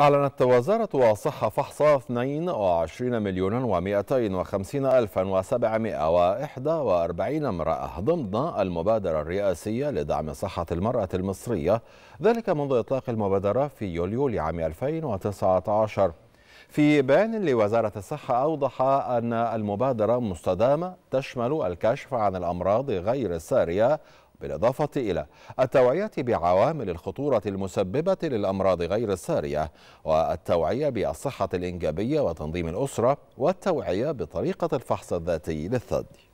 أعلنت وزارة الصحة فحص 22 مليون و250 ألفا و741 امرأة ضمن المبادرة الرئاسية لدعم صحة المرأة المصرية ذلك منذ إطلاق المبادرة في يوليو لعام 2019 في بيان لوزارة الصحة أوضح أن المبادرة مستدامة تشمل الكشف عن الأمراض غير السارية بالإضافة إلى التوعية بعوامل الخطورة المسببة للأمراض غير السارية والتوعية بالصحة الإنجابية وتنظيم الأسرة والتوعية بطريقة الفحص الذاتي للثدي